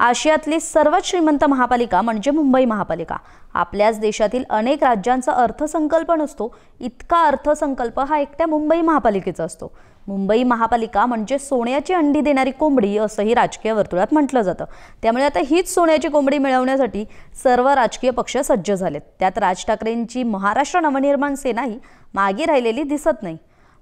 आशियातली सर्वात श्रीमंत महापालिका म्हणजे मुंबई महापालिका आपल्याच देशातील अनेक राज्यांचा अर्थसंकल्प नसतो इतका अर्थसंकल्प हा एकट्या मुंबई महापालिकेचा असतो मुंबई महापालिका म्हणजे सोन्याची अंडी देणारी कोंबडी असंही राजकीय वर्तुळात म्हटलं जातं त्यामुळे आता हीच सोन्याची कोंबडी मिळवण्यासाठी सर्व राजकीय पक्ष सज्ज झालेत त्यात राज ठाकरेंची महाराष्ट्र नवनिर्माण सेनाही मागे राहिलेली दिसत नाही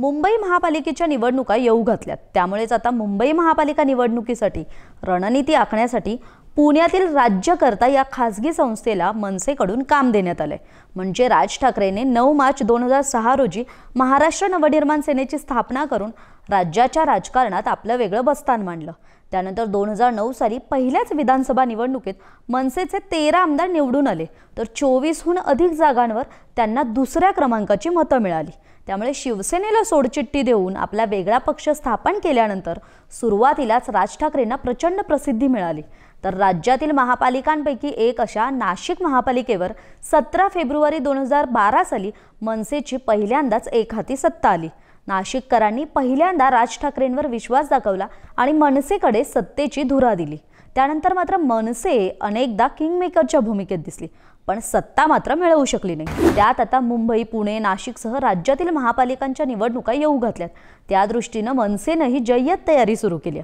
मुंबई महापालिकेच्या निवडणुका येऊ घातल्यात त्यामुळेच आता मुंबई महापालिका निवडणुकीसाठी रणनीती आखण्यासाठी पुण्यातील राज्यकर्ता या खासगी संस्थेला मनसेकडून काम देण्यात आलंय म्हणजे राज ठाकरेने नऊ मार्च दोन हजार सहा रोजी महाराष्ट्र नवनिर्माण सेनेची स्थापना करून राज्याच्या राजकारणात आपलं वेगळं बस्तान मांडलं त्यानंतर दोन हजार नऊ साली पहिल्याच विधानसभा निवडणुकीत मनसेचे तेरा आमदार निवडून आले तर चोवीसहून अधिक जागांवर त्यांना दुसऱ्या क्रमांकाची मतं मिळाली त्यामुळे शिवसेनेला सोडचिठ्ठी देऊन आपला वेगळा पक्ष स्थापन केल्यानंतर सुरुवातीलाच राज ठाकरेंना प्रचंड प्रसिद्धी मिळाली तर राज्यातील महापालिकांपैकी एक अशा नाशिक महापालिकेवर सतरा फेब्रुवारी दोन हजार बारा साली मनसेची पहिल्यांदाच एकहाती सत्ता आली नाशिककरांनी पहिल्यांदा राज ठाकरेंवर विश्वास दाखवला आणि मनसेकडे सत्तेची धुरा दिली त्यानंतर मात्र मनसे अनेकदा किंगमेकरच्या भूमिकेत दिसली पण सत्ता मात्र मिळवू शकली नाही त्यात आता मुंबई पुणे नाशिकसह राज्यातील महापालिकांच्या निवडणुका येऊ घातल्यात त्या दृष्टीनं मनसेनंही जय्यत तयारी सुरू केली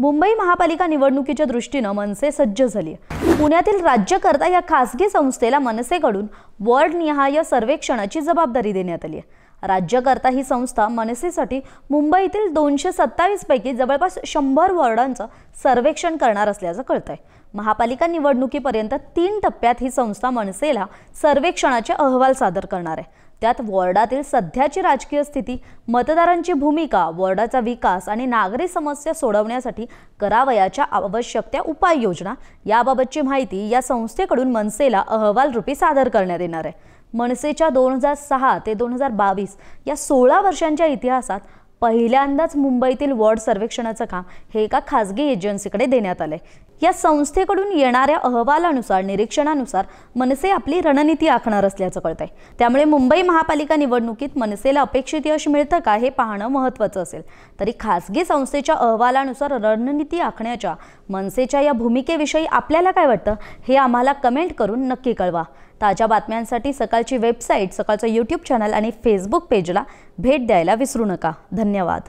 मुंबई महापालिका निवडणुकीच्या दृष्टीनं मनसे सज्ज झाली पुण्यातील राज्यकर्ता या खासगी संस्थेला मनसेकडून निहाय सर्वेक्षणाची जबाबदारी देण्यात आली आहे राज्यकर्ता ही संस्था मनसेसाठी मुंबईतील दोनशे सत्तावीसपैकी जवळपास शंभर वॉर्डांचं सर्वेक्षण करणार असल्याचं कळतं आहे महापालिका निवडणुकीपर्यंत तीन टप्प्यात ही संस्था मनसेला सर्वेक्षणाचे अहवाल सादर करणार आहे त्यात वॉर्डातील सध्याची राजकीय स्थिती मतदारांची भूमिका वॉर्डाचा विकास आणि नागरी समस्या सोडवण्यासाठी करावयाच्या आवश्यक त्या उपाययोजना याबाबतची माहिती या संस्थेकडून मनसेला अहवाल रूपी सादर करण्यात येणार आहे मनसेच्या दोन हजार सहा ते दोन हजार बावीस या सोळा वर्षांच्या इतिहासात पहिल्यांदाच मुंबईतील वॉर्ड सर्वेक्षणाचं काम हे एका खासगी एजन्सीकडे देण्यात आलंय या संस्थेकडून येणाऱ्या अहवालानुसार निरीक्षणानुसार मनसे आपली रणनीती आखणार असल्याचं कळत आहे त्यामुळे मुंबई महापालिका निवडणुकीत मनसेला अपेक्षित यश मिळतं का हे पाहणं महत्त्वाचं असेल तरी खासगी संस्थेच्या अहवालानुसार रणनीती आखण्याच्या मनसेच्या या भूमिकेविषयी आपल्याला काय वाटतं हे आम्हाला कमेंट करून नक्की कळवा ताज्या बातम्यांसाठी सकाळची वेबसाईट सकाळचं यूट्यूब चॅनल आणि फेसबुक पेजला भेट द्यायला विसरू नका धन्यवाद